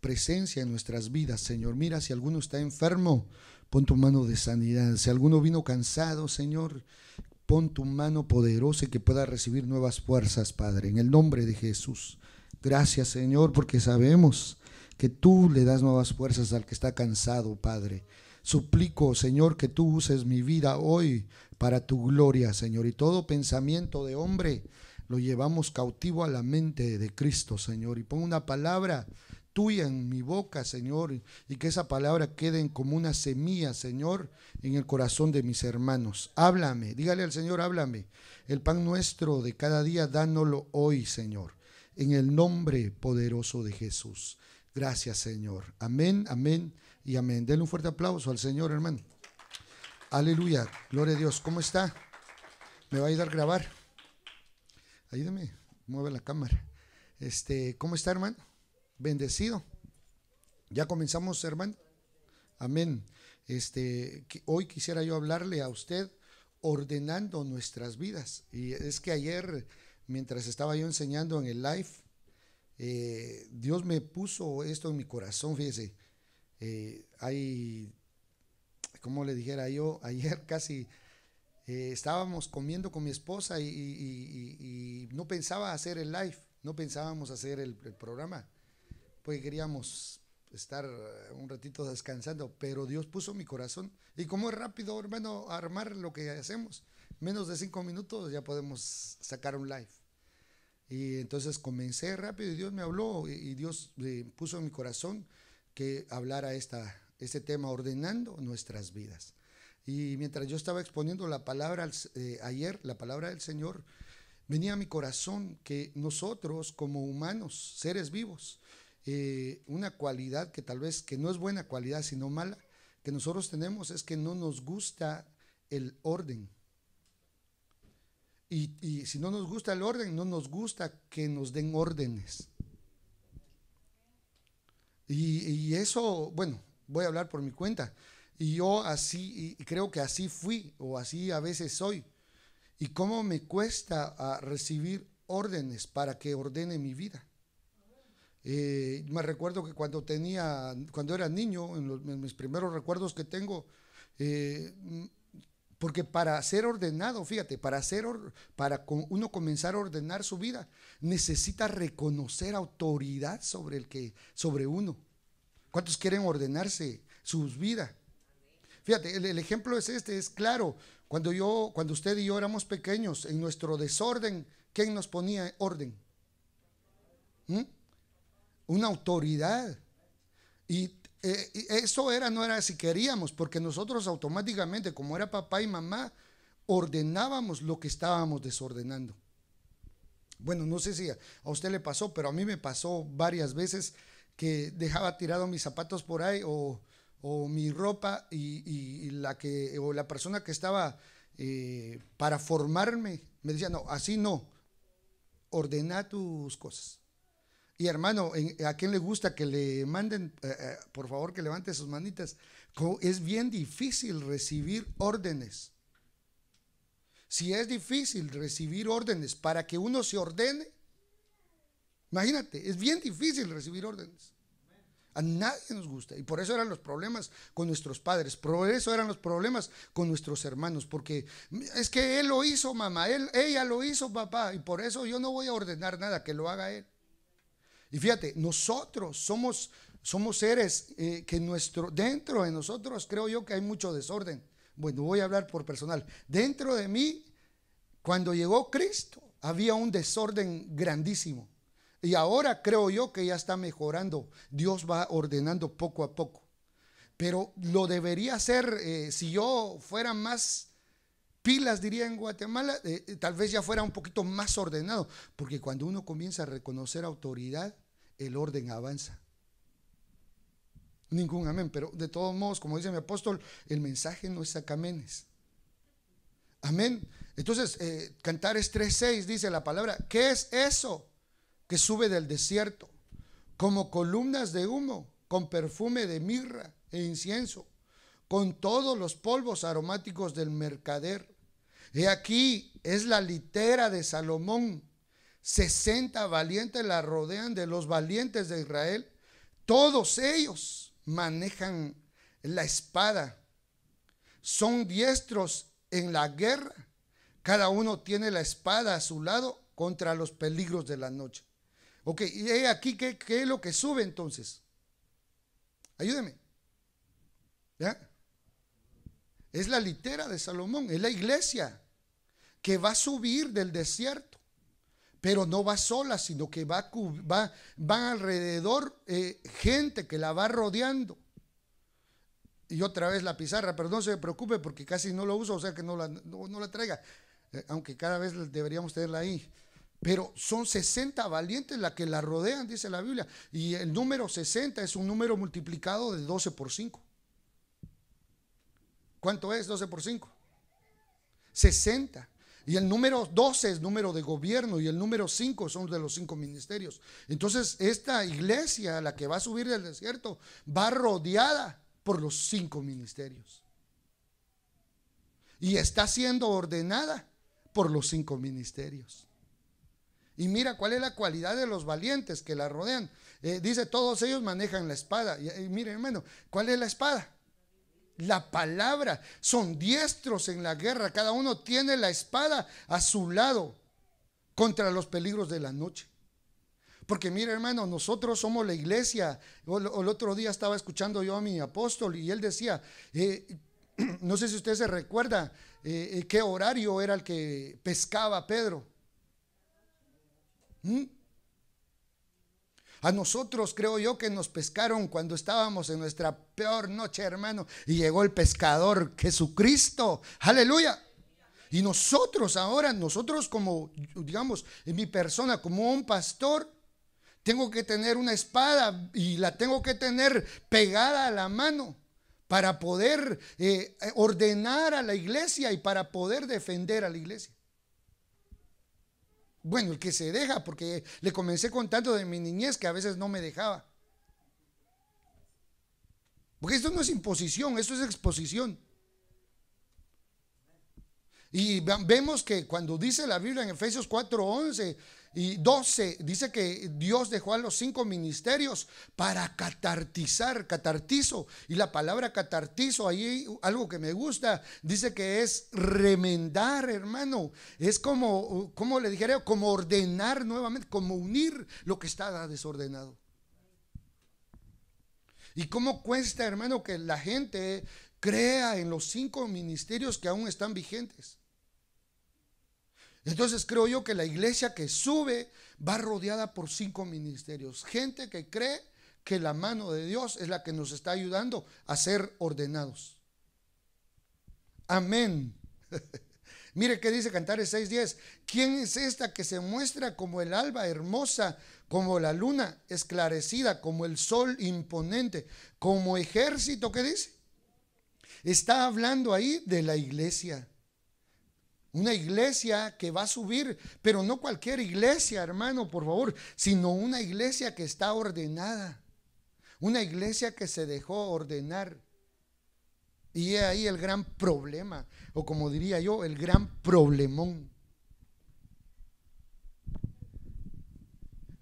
presencia en nuestras vidas, Señor. Mira, si alguno está enfermo, pon tu mano de sanidad. Si alguno vino cansado, Señor, pon tu mano poderosa y que pueda recibir nuevas fuerzas, Padre, en el nombre de Jesús. Gracias, Señor, porque sabemos que tú le das nuevas fuerzas al que está cansado, Padre. Suplico, Señor, que tú uses mi vida hoy para tu gloria, Señor. Y todo pensamiento de hombre lo llevamos cautivo a la mente de Cristo, Señor. Y pon una palabra tuya en mi boca, Señor, y que esa palabra quede como una semilla, Señor, en el corazón de mis hermanos. Háblame, dígale al Señor, háblame. El pan nuestro de cada día, dánoslo hoy, Señor, en el nombre poderoso de Jesús. Gracias, Señor. Amén, amén y amén. Denle un fuerte aplauso al Señor, hermano. Aleluya, gloria a Dios. ¿Cómo está? ¿Me va a ayudar a grabar? Ayúdame, mueve la cámara. Este, ¿cómo está, hermano? bendecido. Ya comenzamos, hermano. Amén. Este, hoy quisiera yo hablarle a usted ordenando nuestras vidas. Y es que ayer, mientras estaba yo enseñando en el live, eh, Dios me puso esto en mi corazón, fíjese. Eh, hay, como le dijera yo, ayer casi eh, estábamos comiendo con mi esposa y, no pensaba hacer el live, no pensábamos hacer el programa porque queríamos estar un ratito descansando, pero Dios puso mi corazón. Y como es rápido, hermano, armar lo que hacemos, menos de cinco minutos ya podemos sacar un live. Y entonces comencé rápido y Dios me habló y, Dios eh, puso en mi corazón que hablara esta, este tema, ordenando nuestras vidas. Y mientras yo estaba exponiendo la palabra eh, ayer, la palabra del Señor, venía a mi corazón que nosotros como humanos, seres vivos, eh, una cualidad que tal vez que no es buena cualidad, sino mala, que nosotros tenemos es que no nos gusta el orden. Y, si no nos gusta el orden, no nos gusta que nos den órdenes. Y, eso, bueno, voy a hablar por mi cuenta. Y yo así, y creo que así fui, o así a veces soy. Y cómo me cuesta a ah, recibir órdenes para que ordene mi vida. Eh, me recuerdo que cuando tenía, cuando era niño, en, los, mis primeros recuerdos que tengo, eh, porque para ser ordenado, fíjate, para ser para uno comenzar a ordenar su vida, necesita reconocer autoridad sobre el que, sobre uno. ¿Cuántos quieren ordenarse sus vidas? Fíjate, el, ejemplo es este, es claro. Cuando yo, cuando usted y yo éramos pequeños, en nuestro desorden, ¿quién nos ponía orden? ¿Mm? una autoridad. Eh, y eso era, no era si queríamos, porque nosotros automáticamente, como era papá y mamá, ordenábamos lo que estábamos desordenando. Bueno, no sé si a usted le pasó, pero a mí me pasó varias veces que dejaba tirado mis zapatos por ahí o, mi ropa y, la que o la persona que estaba eh, para formarme me decía no así no ordena tus cosas y hermano, ¿a quién le gusta que le manden, eh, eh, por favor, que levante sus manitas? Es bien difícil recibir órdenes. Si es difícil recibir órdenes para que uno se ordene, imagínate, es bien difícil recibir órdenes. A nadie nos gusta. Y por eso eran los problemas con nuestros padres, por eso eran los problemas con nuestros hermanos, porque es que él lo hizo, mamá, él, ella lo hizo, papá, y por eso yo no voy a ordenar nada, que lo haga él. Y fíjate, nosotros somos, somos seres eh, que nuestro, dentro de nosotros creo yo que hay mucho desorden. Bueno, voy a hablar por personal. Dentro de mí, cuando llegó Cristo, había un desorden grandísimo. Y ahora creo yo que ya está mejorando. Dios va ordenando poco a poco. Pero lo debería hacer, eh, si yo fuera más pilas, diría en Guatemala, eh, tal vez ya fuera un poquito más ordenado. Porque cuando uno comienza a reconocer autoridad, el orden avanza. Ningún amén, pero de todos modos, como dice mi apóstol, el mensaje no es sacamenes. Amén. Entonces, eh, Cantares 3.6 dice la palabra, ¿qué es eso que sube del desierto? Como columnas de humo, con perfume de mirra e incienso, con todos los polvos aromáticos del mercader. He aquí, es la litera de Salomón 60 valientes la rodean de los valientes de Israel. Todos ellos manejan la espada. Son diestros en la guerra. Cada uno tiene la espada a su lado contra los peligros de la noche. Ok, y aquí qué, es lo que sube entonces. Ayúdeme. ¿Ya? Es la litera de Salomón, es la iglesia que va a subir del desierto pero no va sola, sino que va, va, alrededor eh, gente que la va rodeando. Y otra vez la pizarra, pero no se preocupe porque casi no lo uso, o sea que no la, traiga, eh, aunque cada vez deberíamos tenerla ahí. Pero son 60 valientes las que la rodean, dice la Biblia. Y el número 60 es un número multiplicado de 12 por 5. ¿Cuánto es 12 por 5? 60. Y el número 12 es número de gobierno y el número 5 son de los cinco ministerios. Entonces, esta iglesia, la que va a subir del desierto, va rodeada por los cinco ministerios. Y está siendo ordenada por los cinco ministerios. Y mira cuál es la cualidad de los valientes que la rodean. Eh, dice, todos ellos manejan la espada. Y, miren hermano, ¿cuál es la espada? la palabra, son diestros en la guerra, cada uno tiene la espada a su lado contra los peligros de la noche. Porque mira, hermano, nosotros somos la iglesia. El otro día estaba escuchando yo a mi apóstol y él decía, eh, no sé si usted se recuerda eh, eh, qué horario era el que pescaba Pedro. ¿Mm? A nosotros creo yo que nos pescaron cuando estábamos en nuestra peor noche, hermano, y llegó el pescador Jesucristo. Aleluya. Y nosotros ahora, nosotros como, digamos, en mi persona, como un pastor, tengo que tener una espada y la tengo que tener pegada a la mano para poder eh, ordenar a la iglesia y para poder defender a la iglesia. Bueno, el que se deja, porque le comencé contando de mi niñez que a veces no me dejaba. Porque esto no es imposición, esto es exposición. Y vemos que cuando dice la Biblia en Efesios 4:11, y 12 dice que Dios dejó a los cinco ministerios para catartizar, catartizo. Y la palabra catartizo, ahí algo que me gusta, dice que es remendar, hermano. Es como, como le dijera, como ordenar nuevamente, como unir lo que está desordenado. Y cómo cuesta, hermano, que la gente crea en los cinco ministerios que aún están vigentes. Entonces creo yo que la iglesia que sube va rodeada por cinco ministerios. Gente que cree que la mano de Dios es la que nos está ayudando a ser ordenados. Amén. Mire qué dice Cantares 6:10. ¿Quién es esta que se muestra como el alba hermosa, como la luna esclarecida, como el sol imponente, como ejército? ¿Qué dice? Está hablando ahí de la iglesia. Una iglesia que va a subir, pero no cualquier iglesia, hermano, por favor, sino una iglesia que está ordenada. Una iglesia que se dejó ordenar. Y ahí el gran problema, o como diría yo, el gran problemón.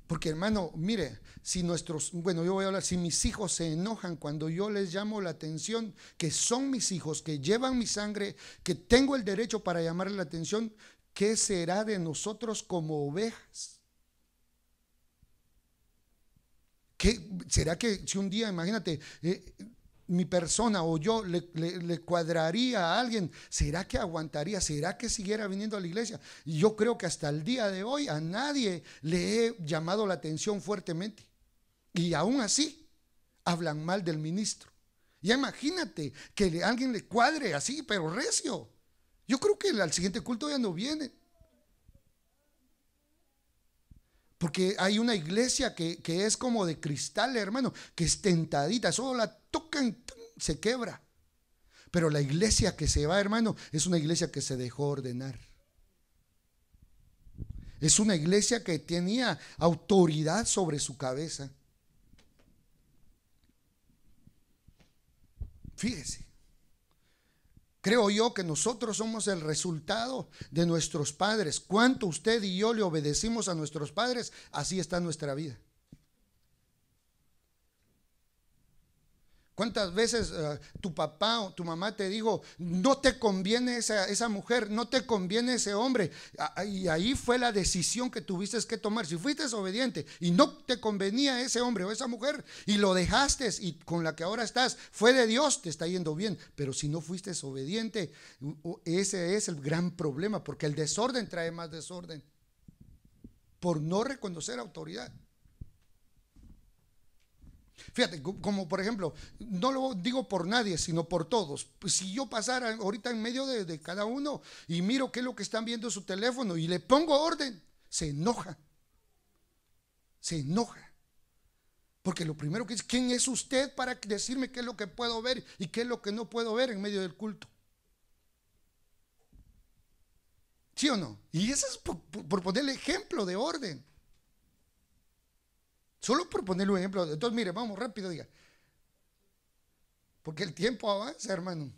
Porque hermano, mire, si nuestros, bueno, yo voy a hablar, si mis hijos se enojan cuando yo les llamo la atención, que son mis hijos, que llevan mi sangre, que tengo el derecho para llamar la atención, ¿qué será de nosotros como ovejas? ¿Qué, ¿Será que si un día, imagínate, eh, mi persona o yo le, cuadraría a alguien, ¿será que aguantaría? ¿Será que siguiera viniendo a la iglesia? Y yo creo que hasta el día de hoy a nadie le he llamado la atención fuertemente. Y aún así, hablan mal del ministro. Ya imagínate que alguien le cuadre así, pero recio. Yo creo que al siguiente culto ya no viene. Porque hay una iglesia que, que, es como de cristal, hermano, que es tentadita. Solo la tocan, se quebra. Pero la iglesia que se va, hermano, es una iglesia que se dejó ordenar. Es una iglesia que tenía autoridad sobre su cabeza. Fíjese, creo yo que nosotros somos el resultado de nuestros padres. Cuanto usted y yo le obedecimos a nuestros padres, así está nuestra vida. ¿Cuántas veces eh, tu papá o tu mamá te dijo, no te conviene esa, esa, mujer, no te conviene ese hombre? Y ahí fue la decisión que tuviste que tomar. Si fuiste obediente y no te convenía ese hombre o esa mujer y lo dejaste y con la que ahora estás fue de Dios, te está yendo bien. Pero si no fuiste obediente, ese es el gran problema, porque el desorden trae más desorden por no reconocer autoridad. Fíjate, como por ejemplo, no lo digo por nadie, sino por todos. Pues, si yo pasara ahorita en medio de, cada uno y miro qué es lo que están viendo en su teléfono y le pongo orden, se enoja. Se enoja. Porque lo primero que es, ¿quién es usted para decirme qué es lo que puedo ver y qué es lo que no puedo ver en medio del culto? ¿Sí o no? Y eso es por, por ponerle ejemplo de orden. Solo por ponerle un ejemplo. Entonces, mire, vamos rápido, diga. Porque el tiempo avanza, hermano.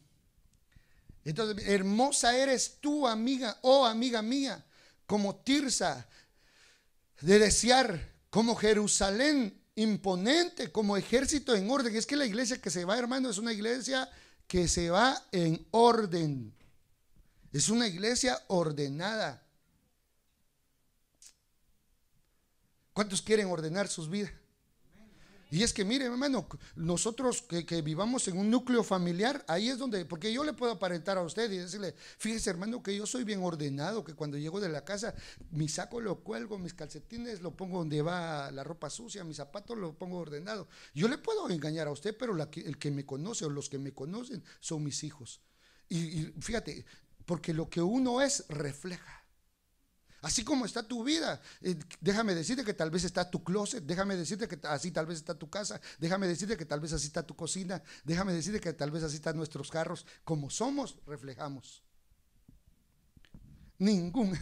Entonces, hermosa eres tú, amiga, oh amiga mía, como Tirsa, de desear, como Jerusalén imponente, como ejército en orden. Es que la iglesia que se va, hermano, es una iglesia que se va en orden. Es una iglesia ordenada. ¿Cuántos quieren ordenar sus vidas? Y es que, mire, hermano, nosotros que, vivamos en un núcleo familiar, ahí es donde, porque yo le puedo aparentar a usted y decirle, fíjese, hermano, que yo soy bien ordenado, que cuando llego de la casa, mi saco lo cuelgo, mis calcetines lo pongo donde va la ropa sucia, mis zapatos lo pongo ordenado. Yo le puedo engañar a usted, pero el que me conoce o los que me conocen son mis hijos. y fíjate, porque lo que uno es refleja. Así como está tu vida, eh, déjame decirte que tal vez está tu closet, déjame decirte que así tal vez está tu casa, déjame decirte que tal vez así está tu cocina, déjame decirte que tal vez así están nuestros carros, como somos, reflejamos. Ningún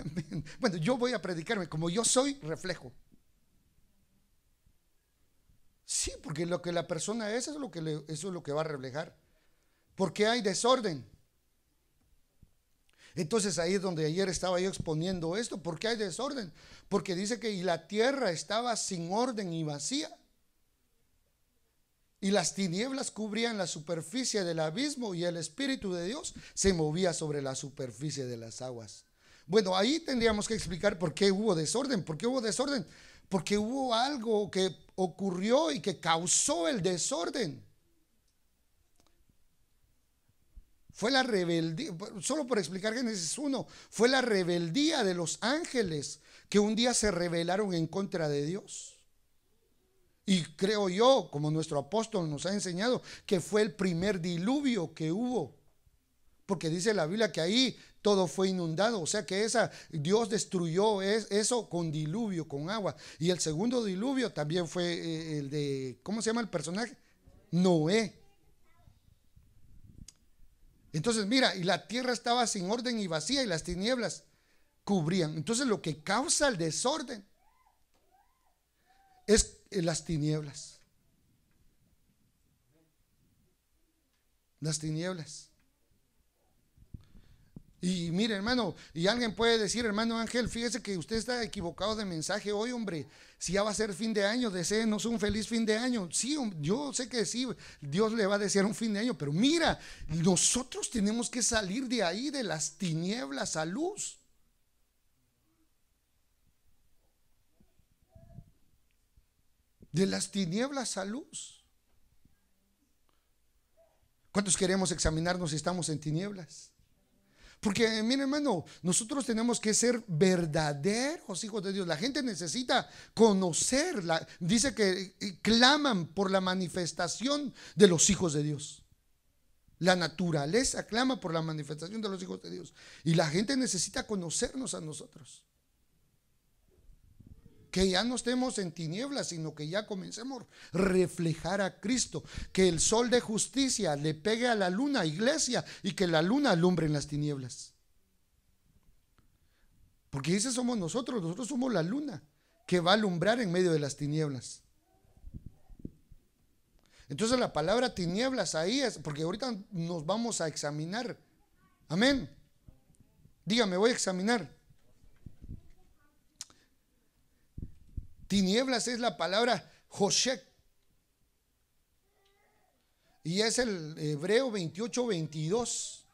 Bueno, yo voy a predicarme, como yo soy, reflejo. Sí, porque lo que la persona es, es lo que, eso es lo que va a reflejar. Porque hay desorden. Entonces ahí es donde ayer estaba yo exponiendo esto, ¿por qué hay desorden? Porque dice que y la tierra estaba sin orden y vacía. Y las tinieblas cubrían la superficie del abismo y el Espíritu de Dios se movía sobre la superficie de las aguas. Bueno, ahí tendríamos que explicar por qué hubo desorden. ¿Por qué hubo desorden? Porque hubo algo que ocurrió y que causó el desorden. Fue la rebeldía, solo por explicar Génesis 1, fue la rebeldía de los ángeles que un día se rebelaron en contra de Dios. Y creo yo, como nuestro apóstol nos ha enseñado, que fue el primer diluvio que hubo. Porque dice la Biblia que ahí todo fue inundado. O sea que esa, Dios destruyó eso con diluvio, con agua. Y el segundo diluvio también fue eh, el de, ¿cómo se llama el personaje? Noé. Entonces, mira, y la tierra estaba sin orden y vacía y las tinieblas cubrían. Entonces, lo que causa el desorden es eh, las tinieblas. Las tinieblas. Y mire, hermano, y alguien puede decir, hermano Ángel, fíjese que usted está equivocado de mensaje hoy, hombre. Si ya va a ser fin de año, deseenos un feliz fin de año. Sí, yo sé que sí, Dios le va a desear un fin de año, pero mira, nosotros tenemos que salir de ahí, de las tinieblas a luz. De las tinieblas a luz. ¿Cuántos queremos examinarnos si estamos en tinieblas? Porque, mire hermano, nosotros tenemos que ser verdaderos hijos de Dios. La gente necesita conocerla. Dice que eh, claman por la manifestación de los hijos de Dios. La naturaleza clama por la manifestación de los hijos de Dios. Y la gente necesita conocernos a nosotros que ya no estemos en tinieblas, sino que ya comencemos a reflejar a Cristo, que el sol de justicia le pegue a la luna, iglesia, y que la luna alumbre en las tinieblas. Porque dice somos nosotros, nosotros somos la luna que va a alumbrar en medio de las tinieblas. Entonces la palabra tinieblas ahí es, porque ahorita nos vamos a examinar. Amén. Dígame, voy a examinar. Tinieblas es la palabra José Y es el hebreo 28, 22.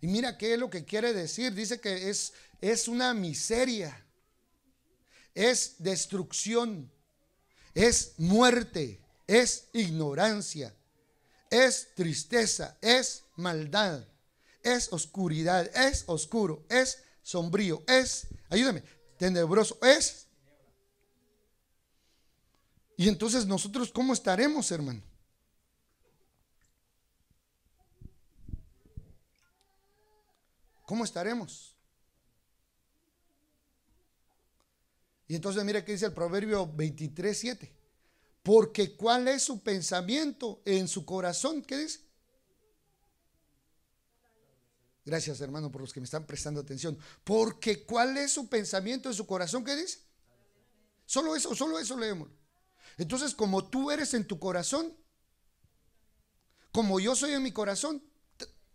Y mira qué es lo que quiere decir. Dice que es, es una miseria. Es destrucción. Es muerte. Es ignorancia. Es tristeza. Es maldad. Es oscuridad. Es oscuro. Es sombrío. Es, ayúdame, tenebroso. Es y entonces nosotros, ¿cómo estaremos, hermano? ¿Cómo estaremos? Y entonces mira que dice el proverbio 23, 7. Porque cuál es su pensamiento en su corazón, ¿qué dice? Gracias hermano por los que me están prestando atención. Porque cuál es su pensamiento en su corazón, ¿qué dice? Solo eso, solo eso leemos. Entonces, como tú eres en tu corazón, como yo soy en mi corazón,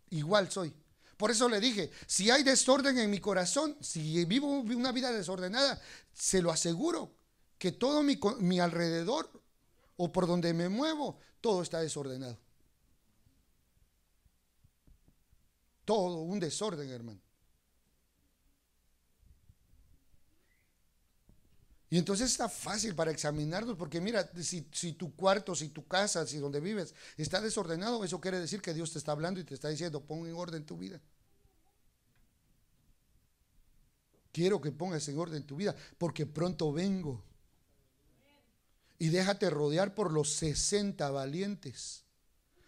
igual soy. Por eso le dije, si hay desorden en mi corazón, si vivo una vida desordenada, se lo aseguro que todo mi, mi alrededor o por donde me muevo, todo está desordenado. Todo un desorden, hermano. Y entonces está fácil para examinarlos porque mira, si, si, tu cuarto, si tu casa, si donde vives está desordenado, eso quiere decir que Dios te está hablando y te está diciendo, pon en orden tu vida. Quiero que pongas en orden tu vida, porque pronto vengo. Y déjate rodear por los 60 valientes,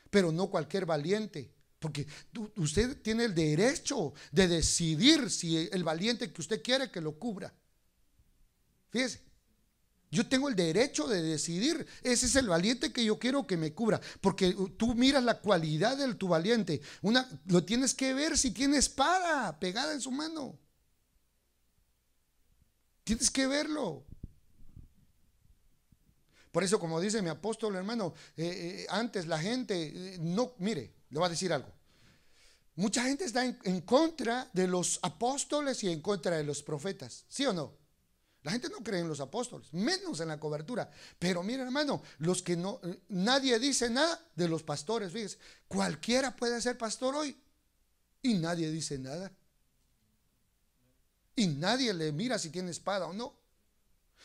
pero no cualquier valiente. Porque usted tiene el derecho de decidir si el valiente que usted quiere que lo cubra. Fíjese, yo tengo el derecho de decidir. Ese es el valiente que yo quiero que me cubra. Porque tú miras la cualidad de tu valiente. Una, lo tienes que ver si tiene espada pegada en su mano. Tienes que verlo. Por eso, como dice mi apóstol hermano, eh, eh, antes la gente, eh, no, mire, le voy a decir algo. Mucha gente está en contra de los apóstoles y en contra de los profetas, ¿sí o no? La gente no cree en los apóstoles, menos en la cobertura. Pero mira hermano, los que no, nadie dice nada de los pastores. Fíjense, cualquiera puede ser pastor hoy y nadie dice nada. Y nadie le mira si tiene espada o no.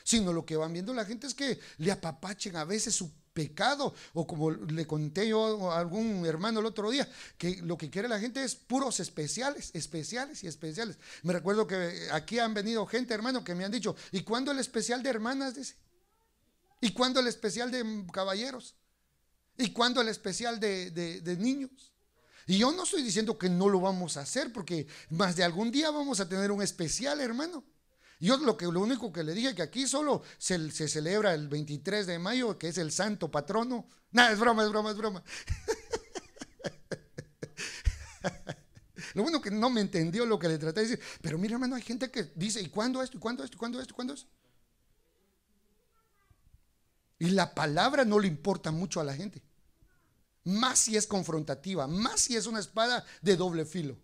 Sino lo que van viendo la gente es que le apapachen a veces su pecado, o como le conté yo a algún hermano el otro día, que lo que quiere la gente es puros especiales, especiales y especiales. Me recuerdo que aquí han venido gente, hermano, que me han dicho, ¿y cuándo el especial de hermanas? Dice? ¿Y cuándo el especial de caballeros? ¿Y cuándo el especial de niños? Y yo no estoy diciendo que no lo vamos a hacer, porque más de algún día vamos a tener un especial, hermano. Yo lo, que, lo único que le dije que aquí solo se, se celebra el 23 de mayo, que es el santo patrono. Nada, es broma, es broma, es broma. Lo bueno que no me entendió lo que le traté de decir. Pero mira, hermano, hay gente que dice, ¿y cuándo esto? ¿Y cuándo esto? ¿Y cuándo esto? ¿Y cuándo esto? Y la palabra no le importa mucho a la gente. Más si es confrontativa, más si es una espada de doble filo.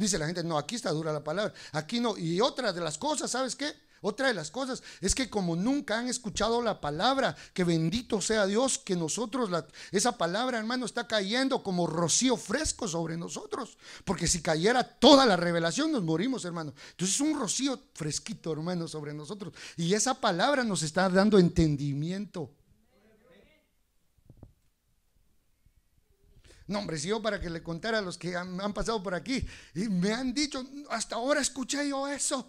Dice la gente, no, aquí está dura la palabra, aquí no. Y otra de las cosas, ¿sabes qué? Otra de las cosas es que como nunca han escuchado la palabra, que bendito sea Dios, que nosotros, la, esa palabra hermano está cayendo como rocío fresco sobre nosotros, porque si cayera toda la revelación nos morimos hermano. Entonces es un rocío fresquito hermano sobre nosotros y esa palabra nos está dando entendimiento. No, hombre, si yo para que le contara a los que han, pasado por aquí y me han dicho, hasta ahora escuché yo eso.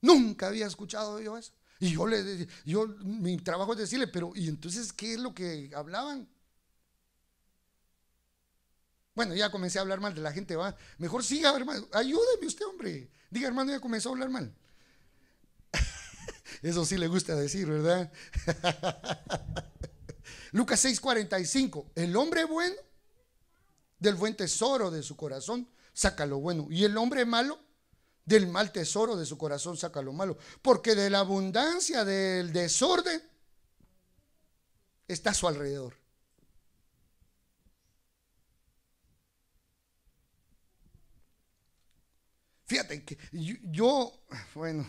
Nunca había escuchado yo eso. Y yo le yo mi trabajo es decirle, pero ¿y entonces qué es lo que hablaban? Bueno, ya comencé a hablar mal de la gente, va. Mejor siga, hermano. Ayúdeme usted, hombre. Diga, hermano, ya comenzó a hablar mal. Eso sí le gusta decir, ¿verdad? Lucas 6:45. El hombre bueno del buen tesoro de su corazón saca lo bueno. Y el hombre malo, del mal tesoro de su corazón saca lo malo. Porque de la abundancia del desorden está a su alrededor. Fíjate que yo, bueno,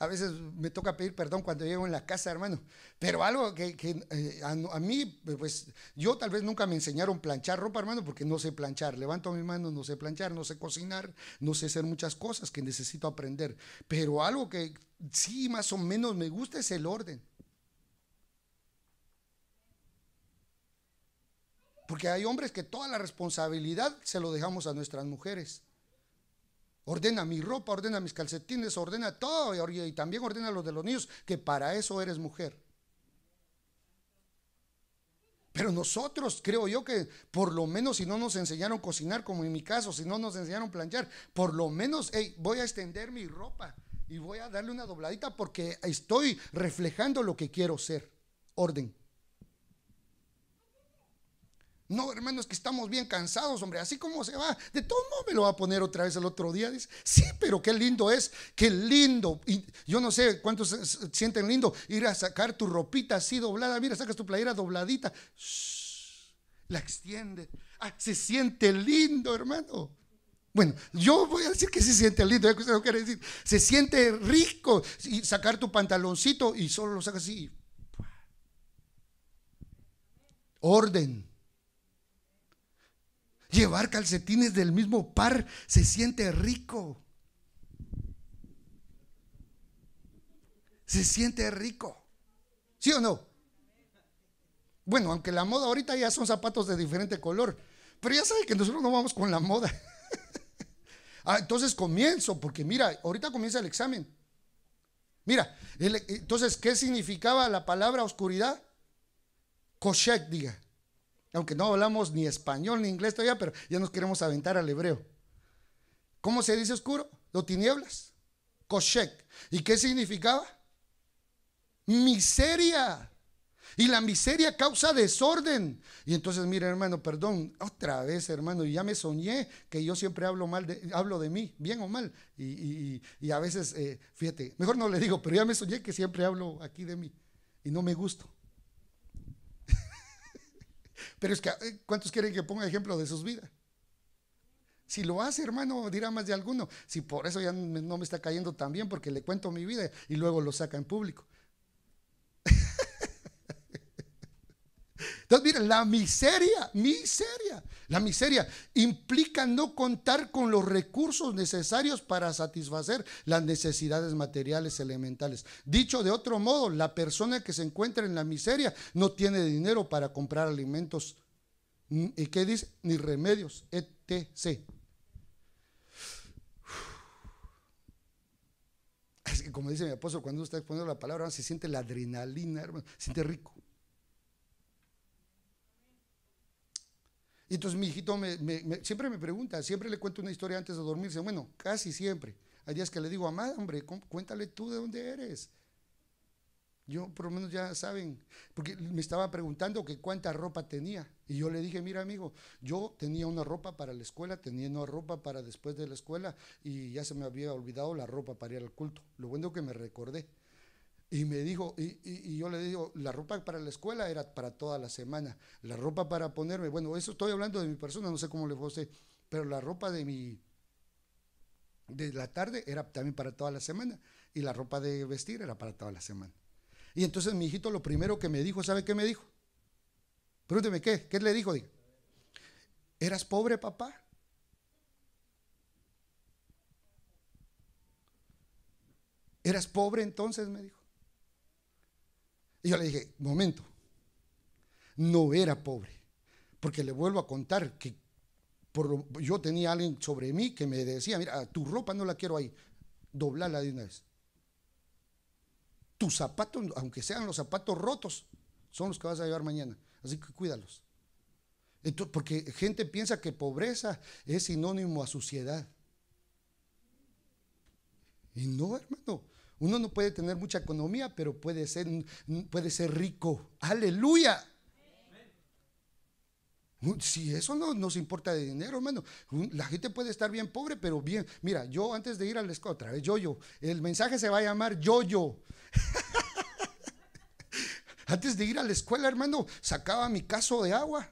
a veces me toca pedir perdón cuando llego en la casa, hermano. Pero algo que, eh, a, mí, pues yo tal vez nunca me enseñaron planchar ropa, hermano, porque no sé planchar. Levanto mi mano, no sé planchar, no sé cocinar, no sé hacer muchas cosas que necesito aprender. Pero algo que sí más o menos me gusta es el orden. Porque hay hombres que toda la responsabilidad se lo dejamos a nuestras mujeres. Ordena mi ropa, ordena mis calcetines, ordena todo y también ordena los de los niños, que para eso eres mujer. Pero nosotros, creo yo que por lo menos si no nos enseñaron cocinar, como en mi caso, si no nos enseñaron planchar, por lo menos voy a extender mi ropa y voy a darle una dobladita porque estoy reflejando lo que quiero ser. Orden. No, hermano, es que estamos bien cansados, hombre. Así como se va, de todo modo me lo va a poner otra vez el otro día. Dice, sí, pero qué lindo es, qué lindo. Y yo no sé cuántos sienten lindo ir a sacar tu ropita así doblada. Mira, sacas tu playera dobladita. la extiende. Ah, se siente lindo, hermano. Bueno, yo voy a decir que se siente lindo, ¿eh? decir. Se siente rico y sacar tu pantaloncito y solo lo sacas así. Orden Llevar calcetines del mismo par se siente rico. Se siente rico. ¿Sí o no? Bueno, aunque la moda ahorita ya son zapatos de diferente color, pero ya sabe que nosotros no vamos con la moda. Ah, entonces comienzo, porque mira, ahorita comienza el examen. Mira, entonces, ¿qué significaba la palabra oscuridad? Koshek, diga aunque no hablamos ni español ni inglés todavía, pero ya nos queremos aventar al hebreo. ¿Cómo se dice oscuro? Lo tinieblas. Koshek. ¿Y qué significaba? Miseria. Y la miseria causa desorden. Y entonces, mire, hermano, perdón, otra vez, hermano, y ya me soñé que yo siempre hablo mal de, hablo de mí, bien o mal. Y, a veces, eh, fíjate, mejor no le digo, pero ya me soñé que siempre hablo aquí de mí. Y no me gusto. Pero es que, eh, ¿cuántos quieren que ponga ejemplo de sus vidas? Si lo hace, hermano, dirá más de alguno. Si por eso ya no me está cayendo tan bien, porque le cuento mi vida y luego lo saca en público. Entonces, miren, la miseria, miseria, la miseria implica no contar con los recursos necesarios para satisfacer las necesidades materiales elementales. Dicho de otro modo, la persona que se encuentra en la miseria no tiene dinero para comprar alimentos, mm, ¿y qué dice? Ni remedios, etc. como dice mi apóstol, cuando uno está exponiendo la palabra, se siente la adrenalina, hermano, se siente rico. Y entonces mi hijito siempre me pregunta, siempre le cuento una historia antes de dormirse. Bueno, casi siempre. Hay días que le digo, mamá, hombre, cuéntale tú de dónde eres. Yo, por lo menos ya saben, porque me estaba preguntando que cuánta ropa tenía. Y yo le dije, mira amigo, yo tenía una ropa para la escuela, tenía una ropa para después de la escuela y ya se me había olvidado la ropa para ir al culto. Lo bueno que me recordé. Y me dijo, y, yo le digo, la ropa para la escuela era para toda la semana, la ropa para ponerme, bueno, eso estoy hablando de mi persona, no sé cómo le fue a usted, pero la ropa de mi, de la tarde era también para toda la semana, y la ropa de vestir era para toda la semana. Y entonces mi hijito lo primero que me dijo, ¿sabe qué me dijo? Pregúnteme, ¿qué? ¿Qué le dijo? ¿eras pobre papá? ¿Eras pobre entonces? Me dijo. Y yo le dije, momento, no era pobre, porque le vuelvo a contar que yo tenía alguien sobre mí que me decía, mira, tu ropa no la quiero ahí, doblala de una vez. Tus zapatos, aunque sean los zapatos rotos, son los que vas a llevar mañana, así que cuídalos. porque gente piensa que pobreza es sinónimo a suciedad. Y no, hermano. Uno no puede tener mucha economía, pero puede ser, puede ser rico. Aleluya. Si eso no nos importa de dinero, hermano, la gente puede estar bien pobre, pero bien. Mira, yo antes de ir a la escuela, otra vez, yo, yo, el mensaje se va a llamar yo, yo. antes de ir a la escuela, hermano, sacaba mi caso de agua.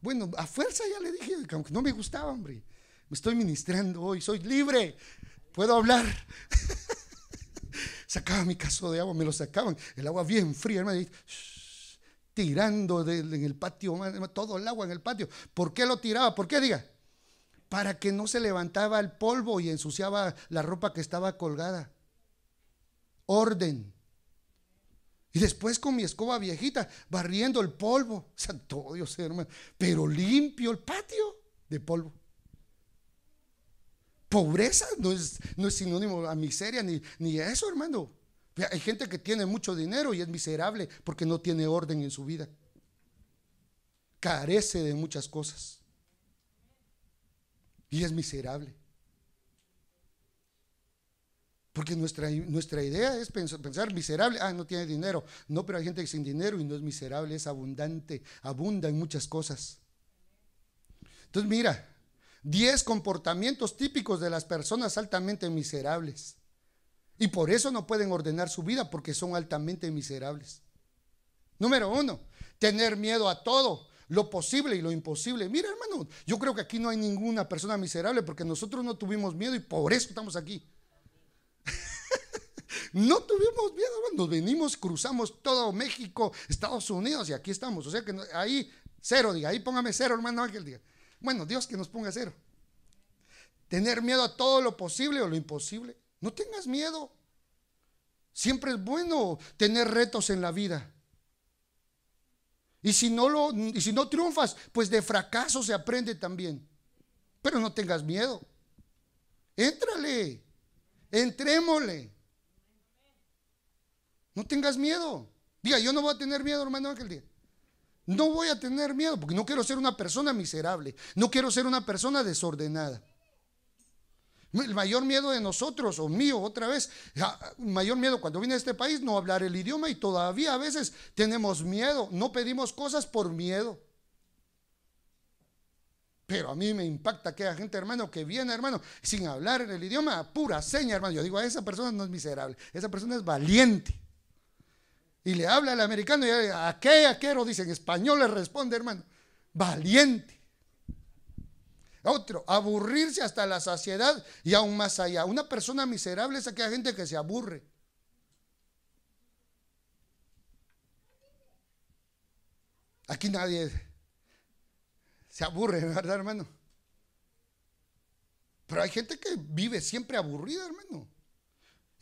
Bueno, a fuerza ya le dije, aunque no me gustaba, hombre. Me estoy ministrando hoy, soy libre, puedo hablar. Sacaba mi caso de agua, me lo sacaban. El agua bien fría, tirando en el patio, todo el agua en el patio. ¿Por qué lo tiraba? ¿Por qué, diga? Para que no se levantaba el polvo y ensuciaba la ropa que estaba colgada. Orden. Y después con mi escoba viejita, barriendo el polvo. Santo Dios, hermano. Pero limpio el patio de polvo. Pobreza no es, no es sinónimo a miseria ni, ni a eso, hermano. Hay gente que tiene mucho dinero y es miserable porque no tiene orden en su vida. Carece de muchas cosas. Y es miserable. Porque nuestra, nuestra idea es pensar, pensar, miserable, ah, no tiene dinero. No, pero hay gente que sin dinero y no es miserable, es abundante, abunda en muchas cosas. Entonces mira, 10 comportamientos típicos de las personas altamente miserables. Y por eso no pueden ordenar su vida porque son altamente miserables. Número uno, tener miedo a todo, lo posible y lo imposible. Mira, hermano, yo creo que aquí no hay ninguna persona miserable porque nosotros no tuvimos miedo y por eso estamos aquí. no tuvimos miedo, cuando Nos venimos, cruzamos todo México, Estados Unidos y aquí estamos. O sea que ahí, cero, diga, ahí póngame cero, hermano Ángel, diga. Bueno, Dios que nos ponga a cero. Tener miedo a todo lo posible o lo imposible. No tengas miedo. Siempre es bueno tener retos en la vida. Y si no lo y si no triunfas, pues de fracaso se aprende también. Pero no tengas miedo. Éntrale. Entrémosle. No tengas miedo. Diga, yo no voy a tener miedo, hermano Ángel. No voy a tener miedo porque no quiero ser una persona miserable, no quiero ser una persona desordenada. El mayor miedo de nosotros, o mío otra vez, mayor miedo cuando vine a este país, no hablar el idioma y todavía a veces tenemos miedo, no pedimos cosas por miedo. Pero a mí me impacta que hay gente, hermano, que viene, hermano, sin hablar el idioma, pura seña, hermano. Yo digo, a esa persona no es miserable, esa persona es valiente. Y le habla al americano y a qué dice, dicen español, le responde, hermano, valiente. Otro, aburrirse hasta la saciedad y aún más allá. Una persona miserable es aquella gente que se aburre. Aquí nadie se aburre, ¿verdad, hermano? Pero hay gente que vive siempre aburrida, hermano.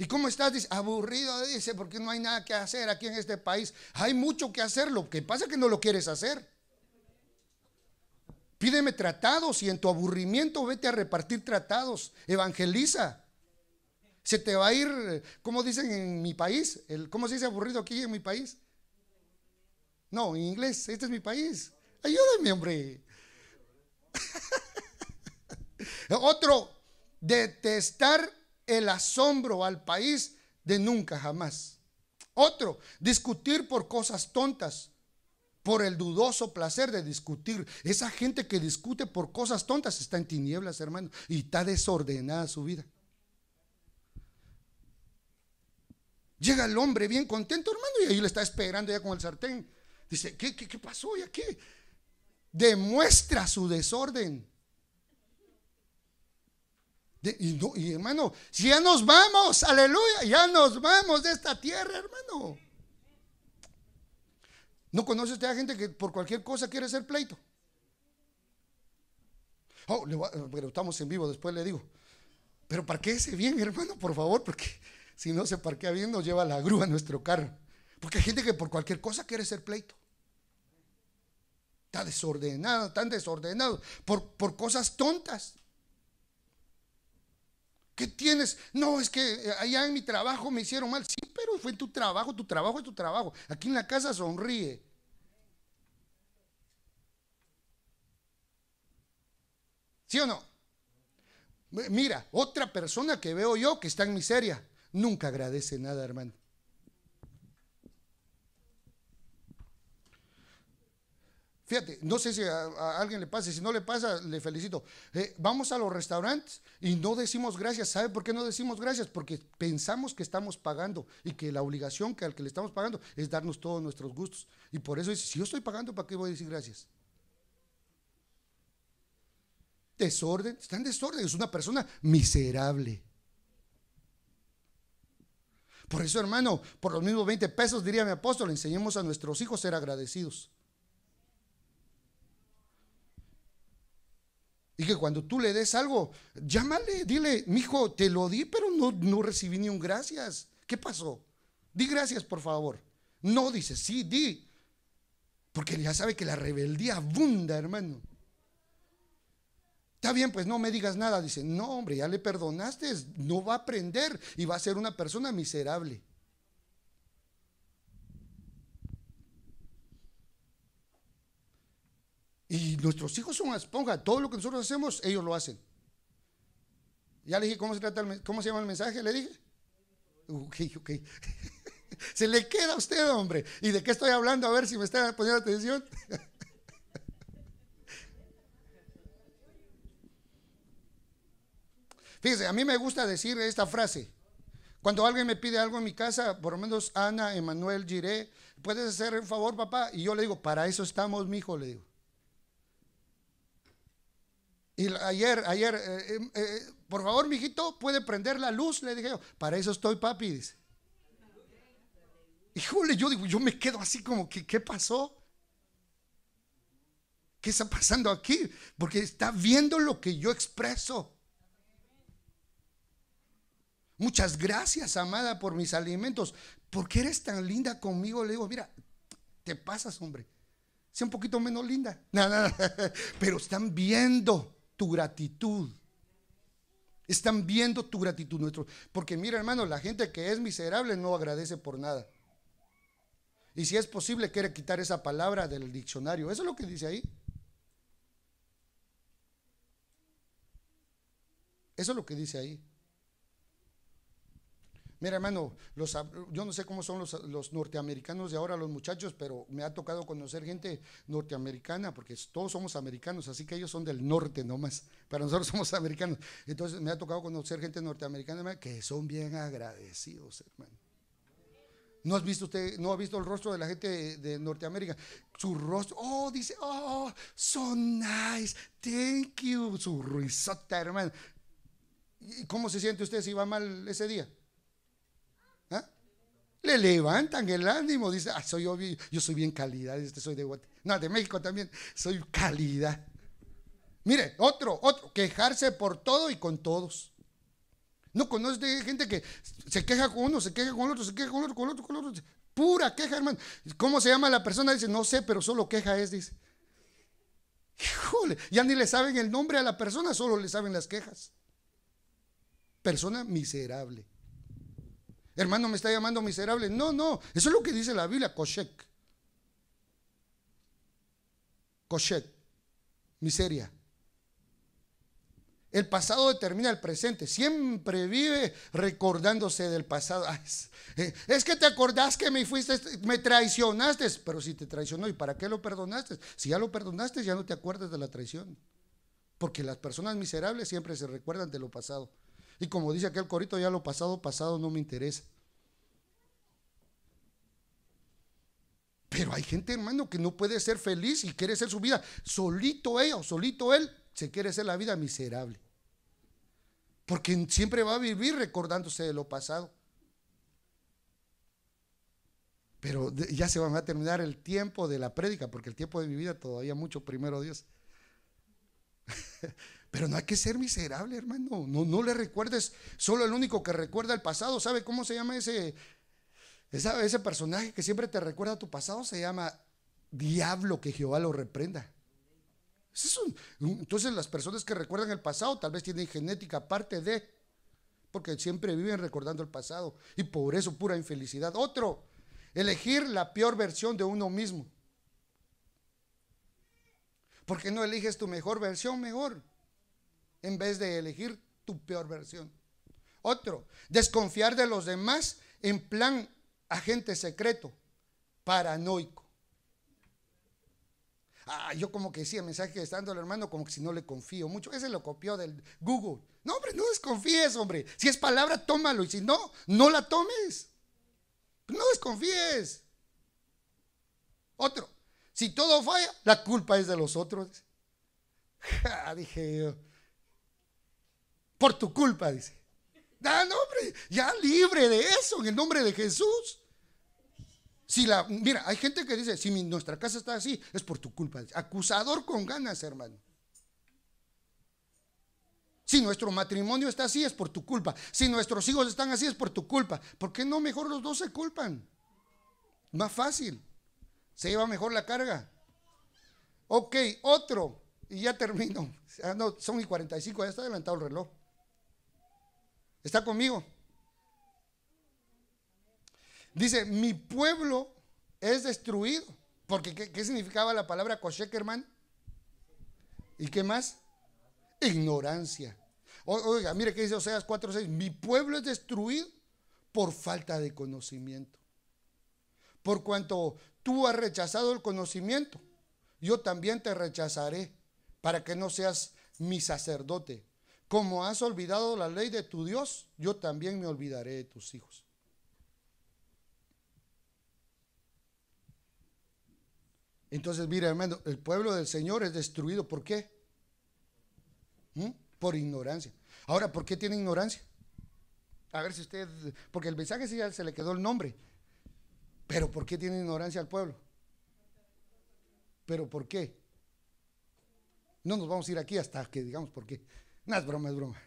¿Y cómo estás? Dice, aburrido, dice, porque no hay nada que hacer aquí en este país. Hay mucho que hacer, lo que pasa es que no lo quieres hacer. Pídeme tratados y en tu aburrimiento vete a repartir tratados. Evangeliza. Se te va a ir, cómo dicen en mi país? El, ¿Cómo se dice aburrido aquí en mi país? No, en inglés, este es mi país. Ayúdame, hombre. Otro, detestar el asombro al país de nunca jamás. Otro, discutir por cosas tontas, por el dudoso placer de discutir. Esa gente que discute por cosas tontas está en tinieblas, hermano, y está desordenada su vida. Llega el hombre bien contento, hermano, y ahí le está esperando ya con el sartén. Dice, ¿qué, qué, pasó? ya qué? Demuestra su desorden y, hermano, si ya nos vamos, aleluya, ya nos vamos de esta tierra, hermano. ¿No conoce usted a gente que por cualquier cosa quiere ser pleito? Oh, pero estamos en vivo, después le digo. Pero parquéese bien, hermano, por favor, porque si no se parquea bien nos lleva la grúa a nuestro carro. Porque hay gente que por cualquier cosa quiere ser pleito. Está desordenado, tan desordenado, por, por cosas tontas. ¿Qué tienes? No, es que eh, allá en mi trabajo me hicieron mal. Sí, pero fue tu trabajo, tu trabajo es tu trabajo. Aquí en la casa sonríe. ¿Sí o no? Mira, otra persona que veo yo que está en miseria, nunca agradece nada, hermano. Fíjate, no sé si a, alguien le pasa, si no le pasa, le felicito. Eh, vamos a los restaurantes y no decimos gracias. ¿Sabe por qué no decimos gracias? Porque pensamos que estamos pagando y que la obligación que al que le estamos pagando es darnos todos nuestros gustos. Y por eso dice, si yo estoy pagando, ¿para qué voy a decir gracias? Desorden, está en desorden, es una persona miserable. Por eso, hermano, por los mismos 20 pesos, diría mi apóstol, enseñemos a nuestros hijos a ser agradecidos. Y que cuando tú le des algo, llámale, dile, mijo, te lo di, pero no, no recibí ni un gracias. ¿Qué pasó? Di gracias, por favor. No dice, sí, di. Porque ya sabe que la rebeldía abunda, hermano. Está bien, pues no me digas nada. Dice, no, hombre, ya le perdonaste, no va a aprender y va a ser una persona miserable. Y nuestros hijos son una esponja. Todo lo que nosotros hacemos, ellos lo hacen. Ya le dije, ¿cómo se, trata el, cómo se llama el mensaje? Le dije. Ok, ok. se le queda a usted, hombre. ¿Y de qué estoy hablando? A ver si me está poniendo atención. Fíjese, a mí me gusta decir esta frase. Cuando alguien me pide algo en mi casa, por lo menos Ana, Emanuel, Giré, ¿puedes hacer un favor, papá? Y yo le digo, para eso estamos, mi hijo, le digo. Y ayer, ayer, eh, em, eh, por favor, mijito, puede prender la luz, le dije yo. Para eso estoy, papi, dice. Híjole, yo digo, yo me quedo así como que, ¿qué pasó? ¿Qué está pasando aquí? Porque está viendo lo que yo expreso. Muchas gracias, amada, por mis alimentos. ¿Por qué eres tan linda conmigo? Le digo, mira, te pasas, hombre. Sea un poquito menos linda. Nada, nada. Pero están viendo tu gratitud. Están viendo tu gratitud nuestro. Porque mira, hermano, la gente que es miserable no agradece por nada. Y si es posible, quiere quitar esa palabra del diccionario. Eso es lo que dice ahí. Eso es lo que dice ahí. Mira, hermano, yo no sé cómo son los, norteamericanos de ahora, los muchachos, pero me ha tocado conocer gente norteamericana, porque todos somos americanos, así que ellos son del norte nomás, para nosotros somos americanos. Entonces me ha tocado conocer gente norteamericana que son bien agradecidos, hermano. ¿No has visto usted, no ha visto el rostro de la gente de, Norteamérica? Su rostro, oh, dice, oh, so nice, thank you, su risota, hermano. ¿Y cómo se siente usted si va mal ese día? le levantan el ánimo, dice, ah, soy obvio, yo soy bien calidad, este soy de No, de México también, soy calidad. Mire, otro, otro, quejarse por todo y con todos. No conoce gente que se queja con uno, se queja con otro, se queja con otro, con otro, con otro. Pura queja, hermano. ¿Cómo se llama la persona? Dice, no sé, pero solo queja es, dice. Híjole, ya ni le saben el nombre a la persona, solo le saben las quejas. Persona miserable hermano, me está llamando miserable. No, no, eso es lo que dice la Biblia, koshek. Koshek, miseria. El pasado determina el presente. Siempre vive recordándose del pasado. Eh, es que te acordás que me fuiste, me traicionaste. Pero si te traicionó, ¿y para qué lo perdonaste? Si ya lo perdonaste, ya no te acuerdas de la traición. Porque las personas miserables siempre se recuerdan de lo pasado. Y como dice aquel corito, ya lo pasado, pasado no me interesa. Pero hay gente, hermano, que no puede ser feliz y quiere ser su vida. Solito ella o solito él se quiere ser la vida miserable. Porque siempre va a vivir recordándose de lo pasado. Pero ya se va a terminar el tiempo de la prédica, porque el tiempo de mi vida todavía mucho primero Dios. Pero no hay que ser miserable, hermano. No, no le recuerdes. Solo el único que recuerda el pasado. ¿Sabe cómo se llama ese, ese personaje que siempre te recuerda tu pasado se llama diablo que Jehová lo reprenda. entonces las personas que recuerdan el pasado tal vez tienen genética parte de, porque siempre viven recordando el pasado y por eso pura infelicidad. Otro, elegir la peor versión de uno mismo. ¿Por qué no eliges tu mejor versión mejor en vez de elegir tu peor versión? Otro, desconfiar de los demás en plan agente secreto, paranoico. Ah, yo como que decía, mensaje que está el hermano, como que si no le confío mucho. Ese lo copió del Google. No, hombre, no desconfíes, hombre. Si es palabra, tómalo. Y si no, no la tomes. No desconfíes. Otro. Si todo falla, la culpa es de los otros. Ah, dije yo. Por tu culpa, dice. Ah, no, hombre, ya libre de eso, en el nombre de Jesús. Si la, mira, hay gente que dice, si nuestra casa está así, es por tu culpa. Acusador con ganas, hermano. Si nuestro matrimonio está así, es por tu culpa. Si nuestros hijos están así, es por tu culpa. ¿Por qué no mejor los dos se culpan? Más fácil. Se lleva mejor la carga. Ok, otro. Y ya termino. Ah, no, son y 45, ya está adelantado el reloj. ¿Está conmigo? Dice, mi pueblo es destruido. Porque ¿qué, significaba la palabra koshekerman? ¿Y qué más? Ignorancia. oiga, mire qué dice Oseas 4.6. Mi pueblo es destruido por falta de conocimiento. Por cuanto tú has rechazado el conocimiento, yo también te rechazaré para que no seas mi sacerdote. Como has olvidado la ley de tu Dios, yo también me olvidaré de tus hijos. Entonces, mire, hermano, el pueblo del Señor es destruido. ¿Por qué? ¿Mm? Por ignorancia. Ahora, ¿por qué tiene ignorancia? A ver si usted, porque el mensaje ya se le quedó el nombre. Pero ¿por qué tiene ignorancia al pueblo? ¿Pero por qué? No nos vamos a ir aquí hasta que digamos por qué. No es broma, es broma.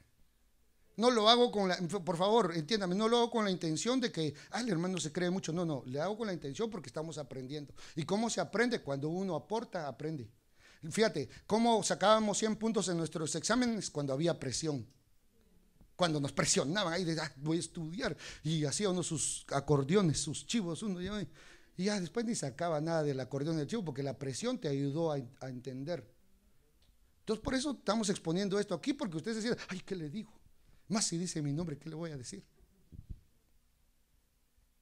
No lo hago con la, por favor, entiéndame, no lo hago con la intención de que, ay, el hermano se cree mucho. No, no, le hago con la intención porque estamos aprendiendo. ¿Y cómo se aprende? Cuando uno aporta, aprende. Fíjate, cómo sacábamos 100 puntos en nuestros exámenes cuando había presión. Cuando nos presionaban, ahí de, ah, voy a estudiar. Y hacía uno sus acordeones, sus chivos, uno. Y, ya después ni sacaba nada del acordeón del chivo porque la presión te ayudó a, a entender. Entonces, por eso estamos exponiendo esto aquí, porque ustedes decían, ay, ¿qué le digo más si dice mi nombre, ¿qué le voy a decir?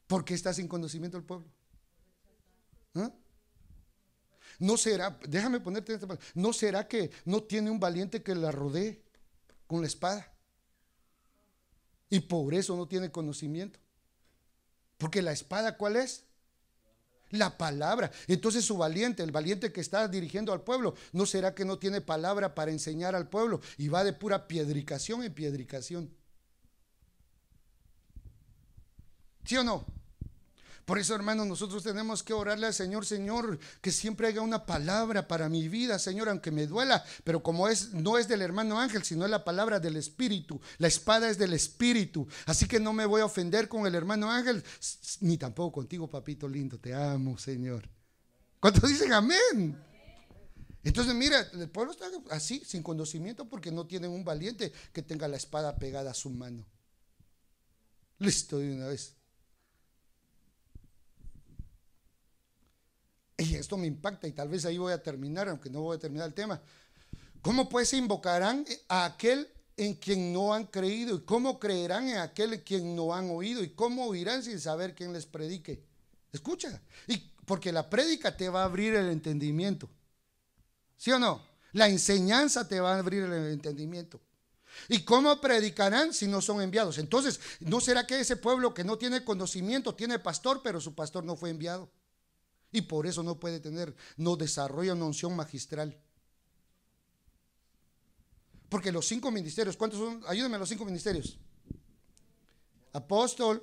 ¿Por qué está sin conocimiento el pueblo? ¿Ah? No será, déjame ponerte en esta palabra, no será que no tiene un valiente que la rodee con la espada. Y por eso no tiene conocimiento. Porque la espada, ¿cuál es? la palabra. Entonces su valiente, el valiente que está dirigiendo al pueblo, ¿no será que no tiene palabra para enseñar al pueblo? Y va de pura piedricación en piedricación. ¿Sí o no? Por eso, hermanos, nosotros tenemos que orarle al Señor, Señor, que siempre haga una palabra para mi vida, Señor, aunque me duela. Pero como es, no es del hermano Ángel, sino es la palabra del Espíritu. La espada es del Espíritu. Así que no me voy a ofender con el hermano Ángel, ni tampoco contigo, papito lindo. Te amo, Señor. ¿Cuántos dicen amén? Entonces, mira, el pueblo está así, sin conocimiento, porque no tienen un valiente que tenga la espada pegada a su mano. Listo de una vez. Y esto me impacta y tal vez ahí voy a terminar, aunque no voy a terminar el tema. ¿Cómo pues invocarán a aquel en quien no han creído? ¿Y cómo creerán en aquel quien no han oído? ¿Y cómo oirán sin saber quién les predique? Escucha, y porque la prédica te va a abrir el entendimiento. ¿Sí o no? La enseñanza te va a abrir el entendimiento. ¿Y cómo predicarán si no son enviados? Entonces, ¿no será que ese pueblo que no tiene conocimiento tiene pastor, pero su pastor no fue enviado? Y por eso no puede tener, no desarrolla una unción magistral. Porque los cinco ministerios, ¿cuántos son? Ayúdenme los cinco ministerios. Apóstol,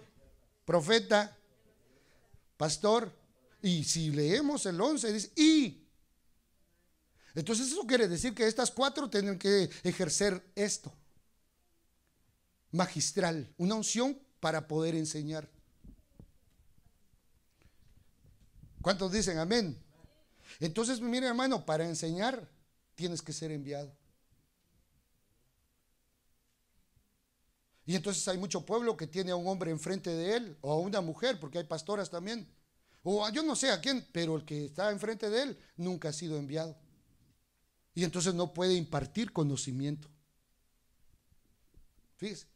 profeta, pastor. Y si leemos el 11, dice, y. Entonces eso quiere decir que estas cuatro tienen que ejercer esto. Magistral, una unción para poder enseñar. ¿Cuántos dicen amén? Entonces, mire hermano, para enseñar tienes que ser enviado. Y entonces hay mucho pueblo que tiene a un hombre enfrente de él o a una mujer, porque hay pastoras también. O yo no sé a quién, pero el que está enfrente de él nunca ha sido enviado. Y entonces no puede impartir conocimiento. Fíjese.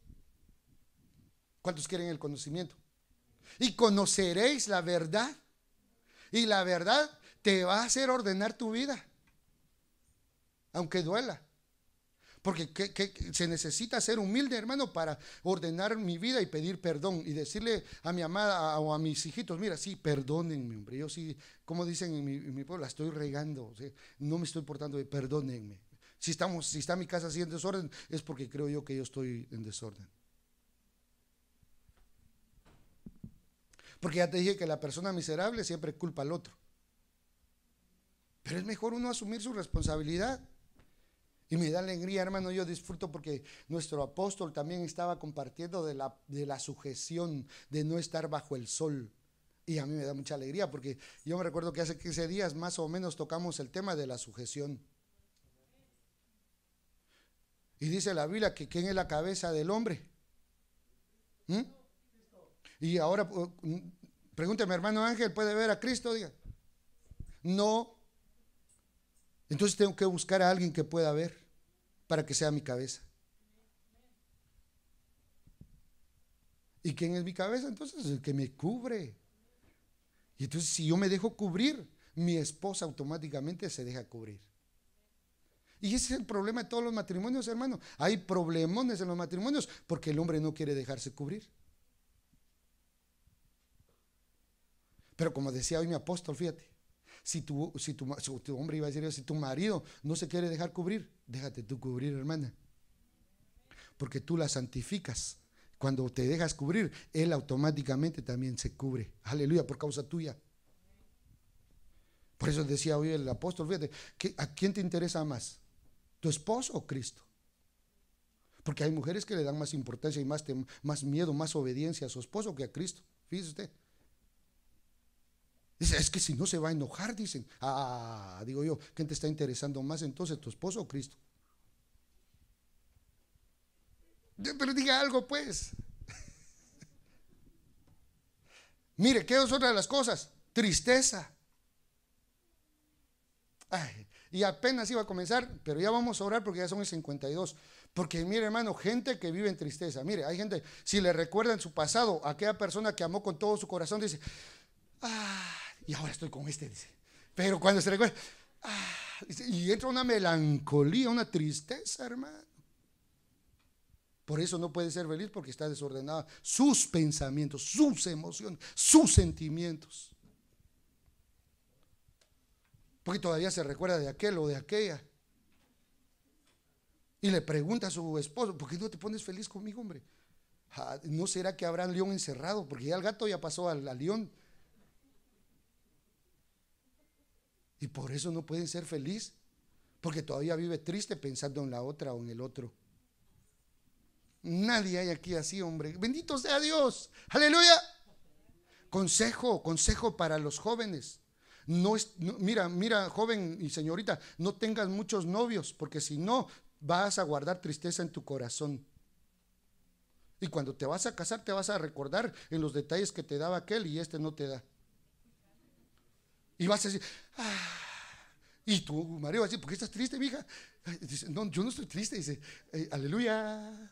¿Cuántos quieren el conocimiento? Y conoceréis la verdad y la verdad te va a hacer ordenar tu vida, aunque duela. Porque se necesita ser humilde, hermano, para ordenar mi vida y pedir perdón y decirle a mi amada o a mis hijitos, mira, sí, perdónenme, hombre. Yo sí, como dicen en mi, pueblo, la estoy regando, no me estoy portando de perdónenme. Si, estamos, si está mi casa así en desorden, es porque creo yo que yo estoy en desorden. Porque ya te dije que la persona miserable siempre culpa al otro. Pero es mejor uno asumir su responsabilidad. Y me da alegría, hermano, yo disfruto porque nuestro apóstol también estaba compartiendo de la, de la sujeción, de no estar bajo el sol. Y a mí me da mucha alegría porque yo me recuerdo que hace 15 días más o menos tocamos el tema de la sujeción. Y dice la Biblia que quién es la cabeza del hombre. ¿Mm? Y ahora, uh, pregúnteme, hermano Ángel, ¿puede ver a Cristo? Diga, no. Entonces tengo que buscar a alguien que pueda ver para que sea mi cabeza. ¿Y quién es mi cabeza? Entonces, el que me cubre. Y entonces, si yo me dejo cubrir, mi esposa automáticamente se deja cubrir. Y ese es el problema de todos los matrimonios, hermano. Hay problemones en los matrimonios porque el hombre no quiere dejarse cubrir. Pero como decía hoy mi apóstol, fíjate, si tu, si tu, hombre iba a decir, si tu marido no se quiere dejar cubrir, déjate tú cubrir, hermana. Porque tú la santificas. Cuando te dejas cubrir, él automáticamente también se cubre. Aleluya, por causa tuya. Por eso decía hoy el apóstol, fíjate, ¿a quién te interesa más? ¿Tu esposo o Cristo? Porque hay mujeres que le dan más importancia y más, más miedo, más obediencia a su esposo que a Cristo. Fíjese usted es que si no se va a enojar, dicen. Ah, ah, ah, ah, digo yo, ¿quién te está interesando más entonces, tu esposo o Cristo? Pero diga algo, pues. Mire, ¿qué es otra de las cosas? Tristeza. y apenas iba a comenzar, pero ya vamos a orar porque ya son el 52. Porque mire, hermano, gente que vive en tristeza. Mire, hay gente, si le recuerdan su pasado, aquella persona que amó con todo su corazón, dice, ah y ahora estoy con este, dice. Pero cuando se recuerda, ah, y entra una melancolía, una tristeza, hermano. Por eso no puede ser feliz porque está desordenada. Sus pensamientos, sus emociones, sus sentimientos. Porque todavía se recuerda de aquel o de aquella. Y le pregunta a su esposo, ¿por qué no te pones feliz conmigo, hombre? Ah, ¿No será que habrá un león encerrado? Porque ya el gato ya pasó al león. Y por eso no pueden ser feliz, porque todavía vive triste pensando en la otra o en el otro. Nadie hay aquí así, hombre. Bendito sea Dios. Aleluya. Consejo, consejo para los jóvenes. mira, mira, joven y señorita, no tengas muchos novios, porque si no, vas a guardar tristeza en tu corazón. Y cuando te vas a casar, te vas a recordar en los detalles que te daba aquel y este no te da. Y vas a decir, ah. Y tu marido va a decir, ¿por qué estás triste, mija? Dice, no, yo no estoy triste. Dice, eh, aleluya.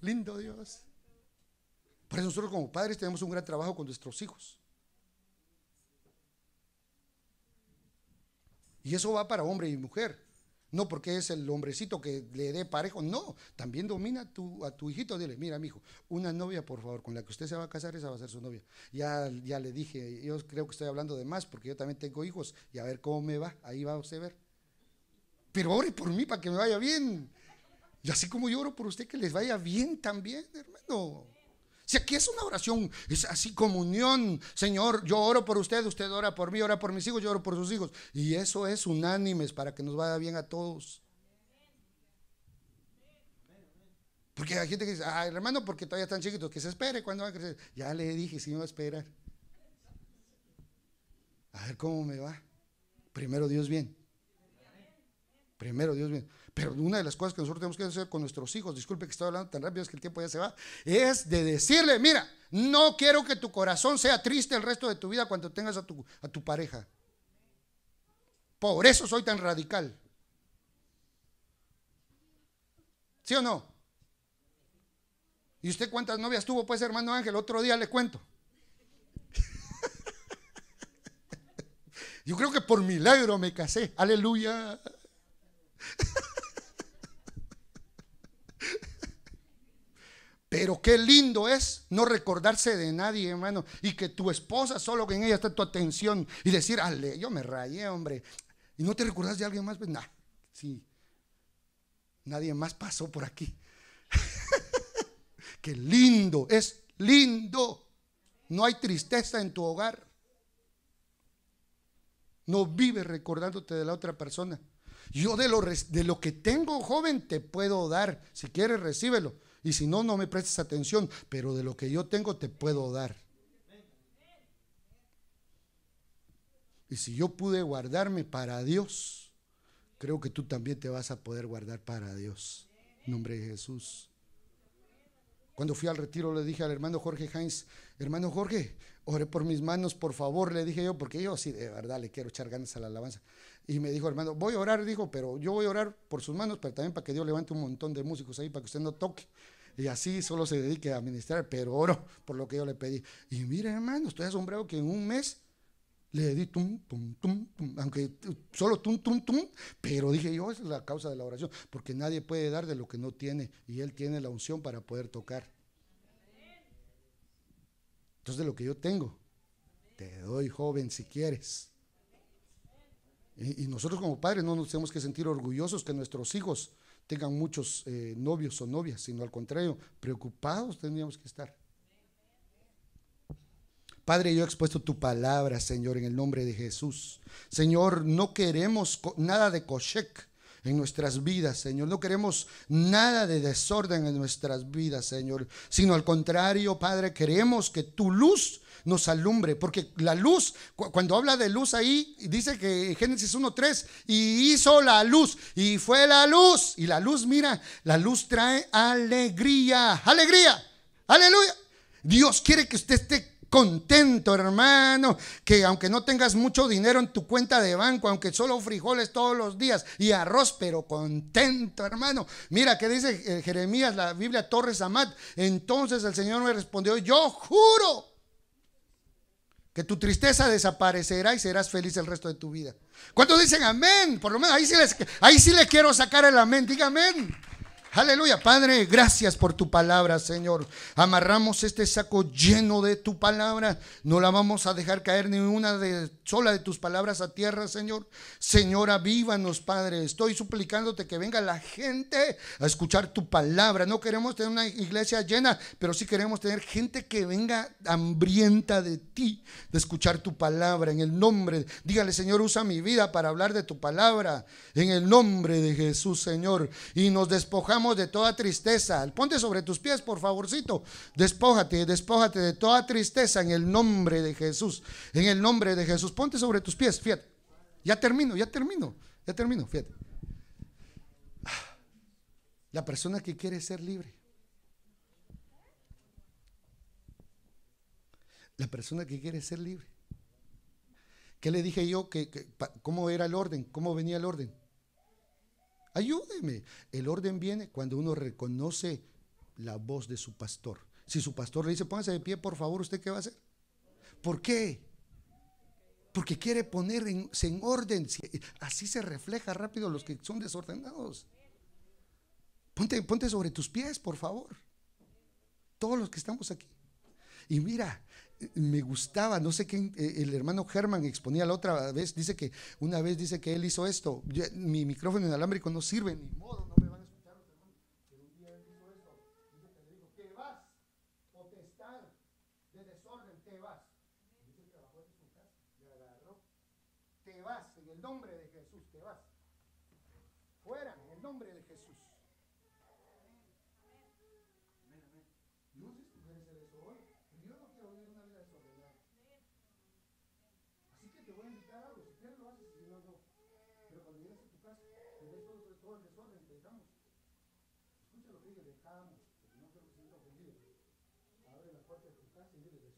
Lindo Dios. Por eso nosotros como padres tenemos un gran trabajo con nuestros hijos. Y eso va para hombre y mujer. No porque es el hombrecito que le dé parejo, no. También domina a tu, a tu hijito. Dile, mira, mi hijo, una novia, por favor, con la que usted se va a casar, esa va a ser su novia. Ya, ya le dije, yo creo que estoy hablando de más porque yo también tengo hijos y a ver cómo me va. Ahí va usted a ver. Pero ore por mí para que me vaya bien. Y así como yo oro por usted, que les vaya bien también, hermano. Si aquí es una oración, es así comunión. Señor, yo oro por usted, usted ora por mí, ora por mis hijos, yo oro por sus hijos. Y eso es unánimes para que nos vaya bien a todos. Porque hay gente que dice, ay, hermano, porque todavía están chiquitos, que se espere cuando va a crecer. Ya le dije, si me va a esperar. A ver cómo me va. Primero Dios bien. Primero Dios bien. Pero una de las cosas que nosotros tenemos que hacer con nuestros hijos, disculpe que estoy hablando tan rápido, es que el tiempo ya se va, es de decirle, mira, no quiero que tu corazón sea triste el resto de tu vida cuando tengas a tu, a tu pareja. Por eso soy tan radical. ¿Sí o no? ¿Y usted cuántas novias tuvo, pues, hermano Ángel? Otro día le cuento. Yo creo que por milagro me casé. Aleluya. Pero qué lindo es no recordarse de nadie, hermano, y que tu esposa solo que en ella está tu atención y decir, ale, yo me rayé, hombre, y no te recordás de alguien más, pues, nada, sí, nadie más pasó por aquí. qué lindo, es lindo. No hay tristeza en tu hogar. No vives recordándote de la otra persona. Yo de lo, de lo que tengo, joven, te puedo dar. Si quieres, recíbelo. Y si no, no me prestes atención, pero de lo que yo tengo te puedo dar. Y si yo pude guardarme para Dios, creo que tú también te vas a poder guardar para Dios. nombre de Jesús. Cuando fui al retiro le dije al hermano Jorge Heinz, hermano Jorge, ore por mis manos, por favor, le dije yo, porque yo sí, de verdad le quiero echar ganas a la alabanza. Y me dijo, hermano, voy a orar, dijo, pero yo voy a orar por sus manos, pero también para que Dios levante un montón de músicos ahí, para que usted no toque y así solo se dedique a administrar, pero oro por lo que yo le pedí. Y mire, hermano, estoy asombrado que en un mes le di tum, tum, tum, aunque solo tum, tum, tum, pero dije yo, esa es la causa de la oración, porque nadie puede dar de lo que no tiene, y él tiene la unción para poder tocar. Entonces, de lo que yo tengo, te doy, joven, si quieres. y nosotros como padres no nos tenemos que sentir orgullosos que nuestros hijos tengan muchos eh, novios o novias, sino al contrario, preocupados tendríamos que estar. Padre, yo he expuesto tu palabra, Señor, en el nombre de Jesús. Señor, no queremos nada de Koshek en nuestras vidas, Señor. No queremos nada de desorden en nuestras vidas, Señor, sino al contrario, Padre, queremos que tu luz nos alumbre, porque la luz, cuando habla de luz ahí, dice que Génesis 1.3, y hizo la luz, y fue la luz, y la luz, mira, la luz trae alegría, alegría, aleluya. Dios quiere que usted esté contento, hermano, que aunque no tengas mucho dinero en tu cuenta de banco, aunque solo frijoles todos los días y arroz, pero contento, hermano. Mira que dice eh, Jeremías, la Biblia Torres Amat. Entonces el Señor me respondió, yo juro que tu tristeza desaparecerá y serás feliz el resto de tu vida. ¿Cuántos dicen amén? Por lo menos ahí sí, les, ahí sí le quiero sacar el amén. Diga amén. Aleluya, Padre, gracias por tu palabra, Señor. Amarramos este saco lleno de tu palabra. No la vamos a dejar caer ni una de, sola de tus palabras a tierra, Señor. Señor, avívanos, Padre. Estoy suplicándote que venga la gente a escuchar tu palabra. No queremos tener una iglesia llena, pero sí queremos tener gente que venga hambrienta de ti, de escuchar tu palabra. En el nombre, dígale, Señor, usa mi vida para hablar de tu palabra. En el nombre de Jesús, Señor. Y nos despojamos de toda tristeza. Ponte sobre tus pies, por favorcito. Despójate, despójate de toda tristeza en el nombre de Jesús. En el nombre de Jesús. Ponte sobre tus pies, fíjate. Ya termino, ya termino, ya termino, fíjate. La persona que quiere ser libre. La persona que quiere ser libre. ¿Qué le dije yo? que cómo era el orden? ¿Cómo venía el orden? Ayúdeme. El orden viene cuando uno reconoce la voz de su pastor. Si su pastor le dice, póngase de pie, por favor, ¿usted qué va a hacer? ¿Por qué? Porque quiere ponerse en, orden. Así se refleja rápido los que son desordenados. Ponte, ponte sobre tus pies, por favor. Todos los que estamos aquí. Y mira, me gustaba, no sé qué, eh, el hermano Herman exponía la otra vez, dice que una vez dice que él hizo esto, mi micrófono inalámbrico no sirve, ni modo,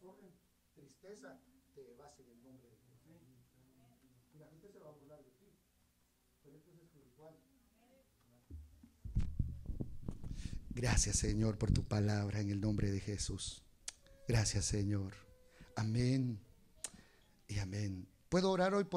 corren tristeza, te vas en el nombre de Jesús. Y la gente se va a burlar de ti. Pero esto es espiritual. Gracias Señor por tu palabra en el nombre de Jesús. Gracias Señor. Amén y amén. ¿Puedo orar hoy por...